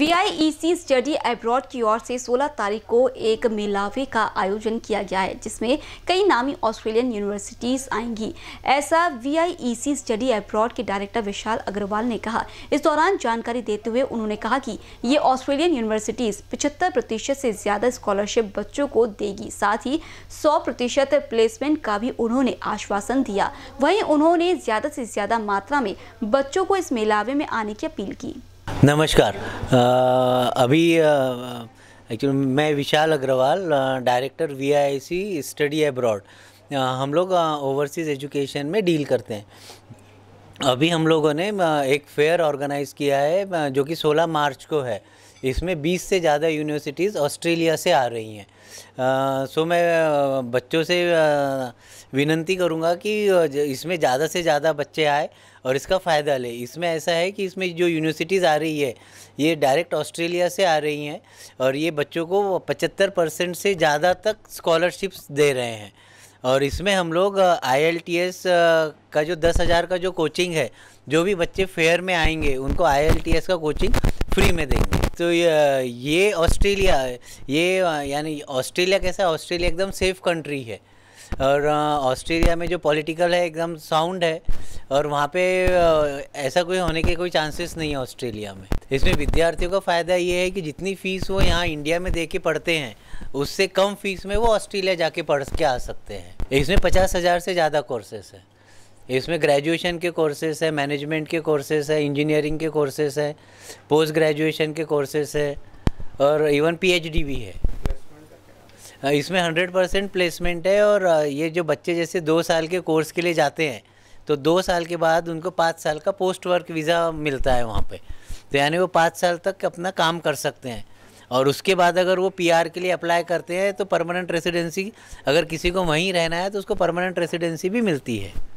वीआईईसी study abroad की ओर से 16 तारीख को एक मेलावे का आयोजन किया गया है जिसमें कई नामी ऑस्ट्रेलियन यूनिवर्सिटीज आएंगी ऐसा वीआईईसी स्टडी एब्रॉड के डायरेक्टर विशाल अग्रवाल ने कहा इस दौरान जानकारी देते हुए उन्होंने कहा कि ये ऑस्ट्रेलियन यूनिवर्सिटीज पिछहत्तर प्रतिशत से ज़्यादा स्कॉलरशिप बच्चों को देगी साथ ही सौ प्रतिशत प्लेसमेंट का भी उन्होंने आश्वासन दिया वही उन्होंने ज़्यादा से ज़्यादा मात्रा में बच्चों को इस मेलावे में आने की अपील की नमस्कार आ, अभी एक्चुअली मैं Vishal Agarwal director VIC study abroad हम लोग ओवरसीज़ एजुकेशन में डील करते हैं अभी हम लोगों ने एक फेयर ऑर्गेनाइज़ किया है जो कि 16 मार्च को है इसमें 20 से ज़्यादा यूनिवर्सिटीज़ ऑस्ट्रेलिया से आ रही हैं सो मैं बच्चों से विनती करूँगा कि इसमें ज़्यादा से ज़्यादा बच्चे आए और इसका फ़ायदा ले इसमें ऐसा है कि इसमें जो यूनिवर्सिटीज़ आ रही है ये डायरेक्ट ऑस्ट्रेलिया से आ रही हैं और ये बच्चों को पचहत्तर परसेंट से ज़्यादा तक स्कॉलरशिप्स दे रहे हैं और इसमें हम लोग आई का जो दस हज़ार का जो कोचिंग है जो भी बच्चे फेयर में आएंगे उनको आई का कोचिंग फ्री में देंगे तो ये ये ऑस्ट्रेलिया ये यानी ऑस्ट्रेलिया कैसा ऑस्ट्रेलिया एकदम सेफ कंट्री है और ऑस्ट्रेलिया में जो पॉलिटिकल है एकदम साउंड है और वहाँ पे ऐसा कोई होने के कोई चांसेस नहीं है ऑस्ट्रेलिया में इसमें विद्यार्थियों का फ़ायदा ये है कि जितनी फ़ीस वो यहाँ इंडिया में दे के पढ़ते हैं उससे कम फीस में वो ऑस्ट्रेलिया जाके पढ़ के आ सकते हैं इसमें पचास हज़ार से ज़्यादा कोर्सेस हैं इसमें ग्रेजुएशन के कोर्सेज है मैनेजमेंट के कोर्सेज है इंजीनियरिंग के कोर्सेज है पोस्ट ग्रेजुएशन के कोर्सेज है और इवन पीएचडी भी है इसमें हंड्रेड परसेंट प्लेसमेंट है और ये जो बच्चे जैसे दो साल के कोर्स के लिए जाते हैं तो दो साल के बाद उनको पाँच साल का पोस्ट वर्क वीज़ा मिलता है वहाँ पे तो यानी वो पाँच साल तक अपना काम कर सकते हैं और उसके बाद अगर वो पीआर के लिए अप्लाई करते हैं तो परमानेंट रेसिडेंसी अगर किसी को वहीं रहना है तो उसको परमानेंट रेसिडेंसी भी मिलती है